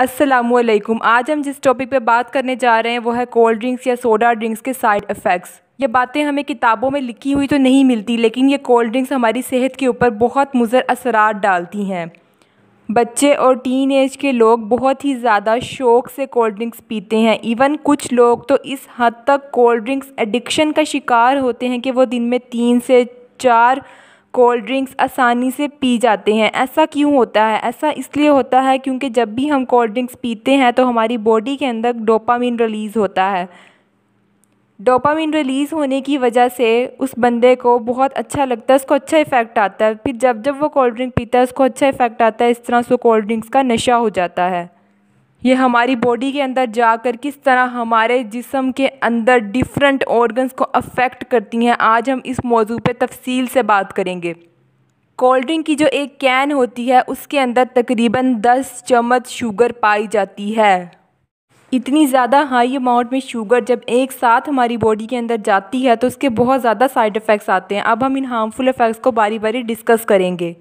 असलम आज हम जिस टॉपिक पे बात करने जा रहे हैं वो है कोल्ड ड्रिंक्स या सोडा ड्रिंक्स के साइड इफ़ेक्ट्स ये बातें हमें किताबों में लिखी हुई तो नहीं मिलती लेकिन ये कोल्ड ड्रिंक्स हमारी सेहत के ऊपर बहुत मुजर असरार डालती हैं बच्चे और टीन एज के लोग बहुत ही ज़्यादा शौक से कोल्ड ड्रिंक्स पीते हैं इवन कुछ लोग तो इस हद तक कोल्ड ड्रिंक्स एडिक्शन का शिकार होते हैं कि वो दिन में तीन से चार कोल्ड ड्रिंक्स आसानी से पी जाते हैं ऐसा क्यों होता है ऐसा इसलिए होता है क्योंकि जब भी हम कोल्ड ड्रिंक्स पीते हैं तो हमारी बॉडी के अंदर डोपामिन रिलीज़ होता है डोपामिन रिलीज़ होने की वजह से उस बंदे को बहुत अच्छा लगता है उसको अच्छा इफ़ेक्ट आता है फिर जब जब वो कोल्ड ड्रिंक पीता है उसको अच्छा इफ़ेक्ट आता है इस तरह से कोल्ड ड्रिंक्स का नशा हो जाता है ये हमारी बॉडी के अंदर जाकर किस तरह हमारे जिसम के अंदर डिफरेंट ऑर्गन्स को अफेक्ट करती हैं आज हम इस मौजू पे तफसील से बात करेंगे कोल्ड ड्रिंक की जो एक कैन होती है उसके अंदर तकरीबन 10 चम्मच शुगर पाई जाती है इतनी ज़्यादा हाई अमाउंट में शुगर जब एक साथ हमारी बॉडी के अंदर जाती है तो उसके बहुत ज़्यादा साइड इफ़ेक्ट्स आते हैं अब हम इन हार्मफुल इफ़ेक्ट्स को बारी बारी डिस्कस करेंगे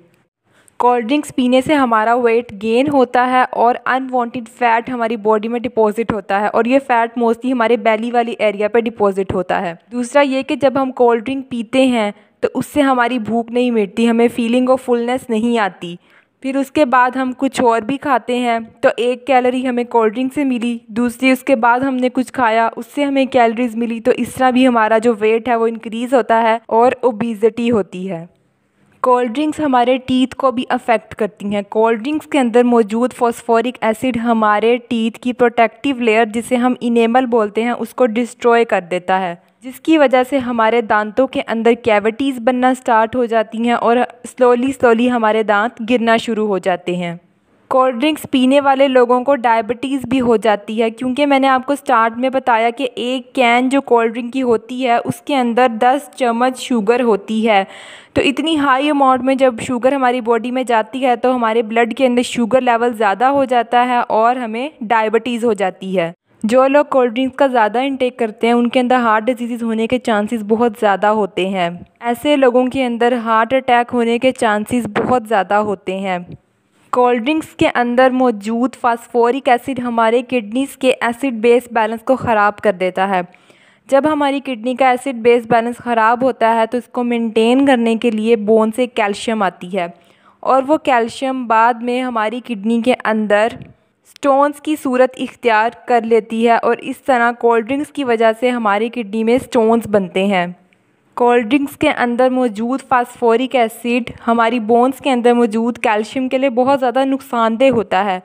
कोल्ड ड्रिंक्स पीने से हमारा वेट गेन होता है और अनवांटेड फैट हमारी बॉडी में डिपॉजिट होता है और ये फैट मोस्टली हमारे बेली वाली एरिया पर डिपॉजिट होता है दूसरा ये कि जब हम कोल्ड ड्रिंक पीते हैं तो उससे हमारी भूख नहीं मिटती हमें फीलिंग ऑफ फुलनेस नहीं आती फिर उसके बाद हम कुछ और भी खाते हैं तो एक कैलोरी हमें कोल्ड ड्रिंक से मिली दूसरी उसके बाद हमने कुछ खाया उससे हमें कैलोरीज मिली तो इस तरह भी हमारा जो वेट है वो इंक्रीज़ होता है और ओबीज़िटी होती है कोल्ड ड्रिंक्स हमारे टीथ को भी अफेक्ट करती हैं कोल्ड ड्रिंक्स के अंदर मौजूद फॉस्फोरिक एसिड हमारे टीथ की प्रोटेक्टिव लेयर जिसे हम इनेमल बोलते हैं उसको डिस्ट्रॉय कर देता है जिसकी वजह से हमारे दांतों के अंदर कैविटीज़ बनना स्टार्ट हो जाती हैं और स्लोली स्लोली हमारे दांत गिरना शुरू हो जाते हैं कोल्ड ड्रिंक्स पीने वाले लोगों को डायबिटीज़ भी हो जाती है क्योंकि मैंने आपको स्टार्ट में बताया कि एक कैन जो कोल्ड ड्रिंक की होती है उसके अंदर दस चम्मच शुगर होती है तो इतनी हाई अमाउंट में जब शुगर हमारी बॉडी में जाती है तो हमारे ब्लड के अंदर शुगर लेवल ज़्यादा हो जाता है और हमें डायबिटीज़ हो जाती है जो लोग कोल्ड ड्रिंक्स का ज़्यादा इंटेक करते हैं उनके अंदर हार्ट डिजीज़ होने के चांसेस बहुत ज़्यादा होते हैं ऐसे लोगों के अंदर हार्ट अटैक होने के चांसेस बहुत ज़्यादा होते हैं कोल्ड ड्रिंक्स के अंदर मौजूद फास्फोरिक एसिड हमारे किडनीस के एसिड बेस बैलेंस को ख़राब कर देता है जब हमारी किडनी का एसिड बेस बैलेंस ख़राब होता है तो इसको मेंटेन करने के लिए बोन से कैल्शियम आती है और वो कैल्शियम बाद में हमारी किडनी के अंदर स्टोन्स की सूरत इख्तियार कर लेती है और इस तरह कोल्ड ड्रिंक्स की वजह से हमारी किडनी में स्टोन्स बनते हैं कोल्ड ड्रिंक्स के अंदर मौजूद फास्फोरिक एसिड हमारी बोन्स के अंदर मौजूद कैल्शियम के लिए बहुत ज़्यादा नुकसानदेह होता है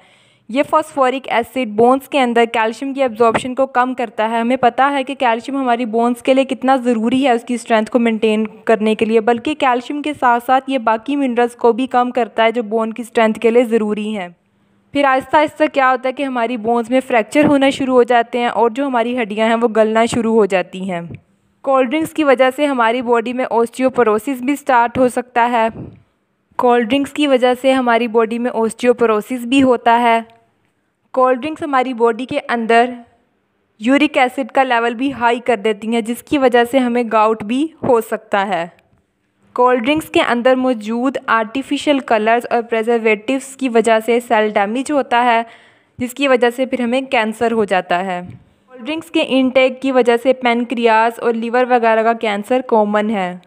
ये फास्फोरिक एसिड बोन्स के अंदर कैल्शियम की एब्जॉर्प्शन को कम करता है हमें पता है कि कैल्शियम हमारी बोन्स के लिए कितना ज़रूरी है उसकी स्ट्रेंथ को मेंटेन करने के लिए बल्कि कैल्शियम के साथ साथ ये बाकी मिनरल्स को भी कम करता है जो बोन की स्ट्रेंथ के लिए ज़रूरी हैं फिर आहिस्ता आहिस्ता क्या होता है कि हमारी बोन्स में फ्रैक्चर होना शुरू हो जाते हैं और जो हमारी हड्डियाँ हैं वो गलना शुरू हो जाती हैं कोल्ड ड्रिंक्स की वजह से हमारी बॉडी में ओस्टियोपोरोसिस भी स्टार्ट हो सकता है कोल्ड ड्रिंक्स की वजह से हमारी बॉडी में ओस्टियोपोरोसिस भी होता है कोल्ड ड्रिंक्स हमारी बॉडी के अंदर यूरिक एसिड का लेवल भी हाई कर देती हैं जिसकी वजह से हमें गाउट भी हो सकता है कोल्ड ड्रिंक्स के अंदर मौजूद आर्टिफिशियल कलर्स और प्रेजर्वेटिव्स की वजह से सेल डैमेज होता है जिसकी वजह से फिर हमें कैंसर हो जाता है कोल्ड ड्रिंक्स के इनटेक की वजह से पेनक्रियाज और लीवर वगैरह का कैंसर कॉमन है